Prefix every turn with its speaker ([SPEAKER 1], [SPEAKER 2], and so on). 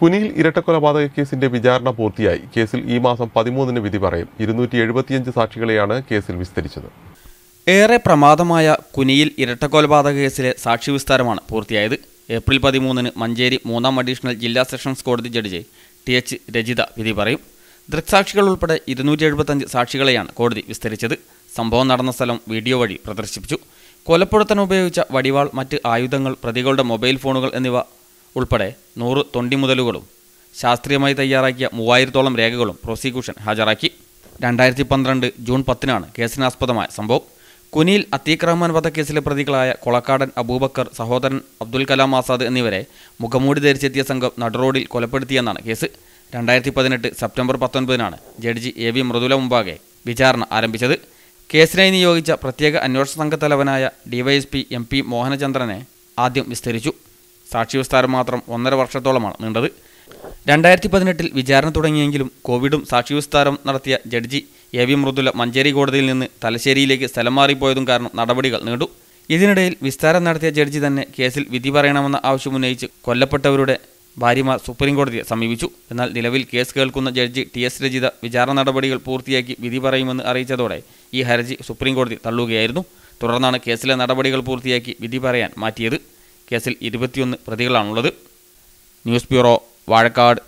[SPEAKER 1] കുനിയിൽ കൊലപാതക കേസിന്റെ വിചാരണ പൂർത്തിയായി കേസിൽ ഈ മാസം പതിമൂന്നിന് വിധി പറയും ഇരുന്നൂറ്റി എഴുപത്തിയഞ്ച് സാക്ഷികളെയാണ് കേസിൽ വിസ്തരിച്ചത് ഏറെ പ്രമാദമായ കുനിയിൽ കൊലപാതക കേസിലെ സാക്ഷി വിസ്താരമാണ് പൂർത്തിയായത് ഏപ്രിൽ പതിമൂന്നിന് മഞ്ചേരി മൂന്നാം അഡീഷണൽ ജില്ലാ സെഷൻസ് കോടതി ജഡ്ജി ടി എച്ച് രജിത വിധി പറയും ദൃക്സാക്ഷികൾ ഉൾപ്പെടെ ഇരുന്നൂറ്റി എഴുപത്തഞ്ച് സാക്ഷികളെയാണ് കോടതി വിസ്തരിച്ചത് സംഭവം നടന്ന സ്ഥലം വീഡിയോ വഴി പ്രദർശിപ്പിച്ചു കൊലപ്പെടുത്താൻ ഉപയോഗിച്ച വടിവാൾ മറ്റ് ആയുധങ്ങൾ പ്രതികളുടെ മൊബൈൽ ഫോണുകൾ എന്നിവ ഉൾപ്പെടെ നൂറ് തൊണ്ടിമുതലുകളും ശാസ്ത്രീയമായി തയ്യാറാക്കിയ മൂവായിരത്തോളം രേഖകളും പ്രോസിക്യൂഷൻ ഹാജരാക്കി രണ്ടായിരത്തി പന്ത്രണ്ട് ജൂൺ പത്തിനാണ് കേസിനാസ്പദമായ സംഭവം കുനിയിൽ അത്തീഖ് റഹ്മാൻ വധക്കേസിലെ പ്രതികളായ കൊളക്കാടൻ അബൂബക്കർ സഹോദരൻ അബ്ദുൽ കലാം ആസാദ് എന്നിവരെ മുഖമൂടി ധരിച്ചെത്തിയ സംഘം നടുറോഡിൽ കൊലപ്പെടുത്തിയെന്നാണ് കേസ് രണ്ടായിരത്തി പതിനെട്ട് സെപ്റ്റംബർ പത്തൊൻപതിനാണ് ജഡ്ജി എ വി മൃദുല മുമ്പാകെ വിചാരണ ആരംഭിച്ചത് കേസിനായി നിയോഗിച്ച പ്രത്യേക അന്വേഷണ സംഘ തലവനായ ഡിവൈഎസ്പി എം പി മോഹനചന്ദ്രനെ ആദ്യം വിസ്തരിച്ചു സാക്ഷിവിസ്താരം മാത്രം ഒന്നര വർഷത്തോളമാണ് നീണ്ടത് രണ്ടായിരത്തി പതിനെട്ടിൽ വിചാരണ തുടങ്ങിയെങ്കിലും കോവിഡും സാക്ഷിവിസ്താരം നടത്തിയ judge A V Mridula Manjeri കോടതിയിൽ നിന്ന് തലശ്ശേരിയിലേക്ക് സ്ഥലം മാറിപ്പോയതും കാരണം നടപടികൾ നീണ്ടു ഇതിനിടയിൽ വിസ്താരം നടത്തിയ ജഡ്ജി തന്നെ കേസിൽ വിധി പറയണമെന്ന ഉന്നയിച്ച് കൊല്ലപ്പെട്ടവരുടെ ഭാര്യമാർ സുപ്രീം കോടതിയെ സമീപിച്ചു എന്നാൽ നിലവിൽ കേസ് കേൾക്കുന്ന ജഡ്ജി ടി എസ് രചിത വിചാരണ നടപടികൾ പൂർത്തിയാക്കി വിധി പറയുമെന്ന് അറിയിച്ചതോടെ ഈ ഹർജി സുപ്രീം കോടതി തള്ളുകയായിരുന്നു തുടർന്നാണ് കേസിലെ നടപടികൾ പൂർത്തിയാക്കി വിധി പറയാൻ മാറ്റിയത് കേസിൽ ഇരുപത്തിയൊന്ന് പ്രതികളാണുള്ളത് ന്യൂസ് ബ്യൂറോ വാഴക്കാട്